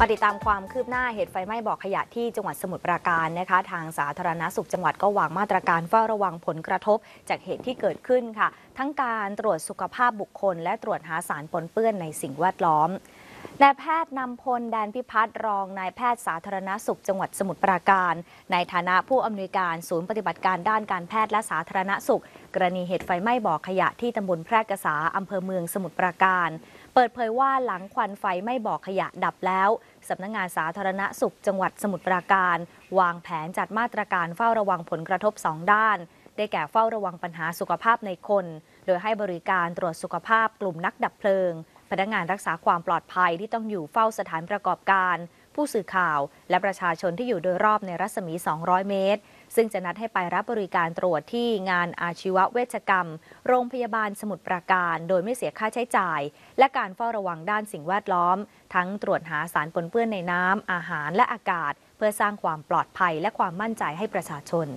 ปฏิตามความคืบหน้าเหตุไฟไหม้บ่อขยะที่จังหวัดสมุทรปราการนะคะทางสาธารณาสุขจังหวัดก็วางมาตรการเฝ้าระวังผลกระทบจากเหตุที่เกิดขึ้นค่ะ ทั้งการตรวจสุขภาพบุคคล และตรวจหาสารปนเปื้อนในสิ่งแวดล้อมนายแพทย์นำพลแดนพิพัฒน์รองนายแพทย์สาธารณาสุข จังหวัดสมุทรปราการ ในฐานะผู้อำนวยการศูนย์ปฏิบัติการด้านการแพทย์และสาธารณสุข กรณีเหตุไฟไหม้บ่อขยะที่ตำบลแพรกษาอำเภอเมืองสมุทรปราการ เปิดเผยว่าหลังควันไฟไหม้บ่อขยะดับแล้วสำนักงงานสาธารณสุขจังหวัดสมุทรปราการ วางแผนจัดมาตรการเฝ้าระวังผลกระทบ 2 ด้าน ได้แก่เฝ้าระวังปัญหาสุขภาพในคน โดยให้บริการตรวจสุขภาพกลุ่มนักดับเพลิง พนักงานรักษาความปลอดภัยที่ต้องอยู่เฝ้าสถานประกอบการผู้สื่อข่าวและประชาชนที่อยู่โดยรอบในรัศมี 200 เมตร ซึ่งจะนัดให้ไปรับบริการตรวจที่งานอาชีวเวชกรรม โรงพยาบาลสมุทรปราการ โดยไม่เสียค่าใช้จ่าย และการเฝ้าระวังด้านสิ่งแวดล้อม ทั้งตรวจหาสารปนเปื้อนในน้ำอาหารและอากาศ เพื่อสร้างความปลอดภัยและความมั่นใจให้ประชาชน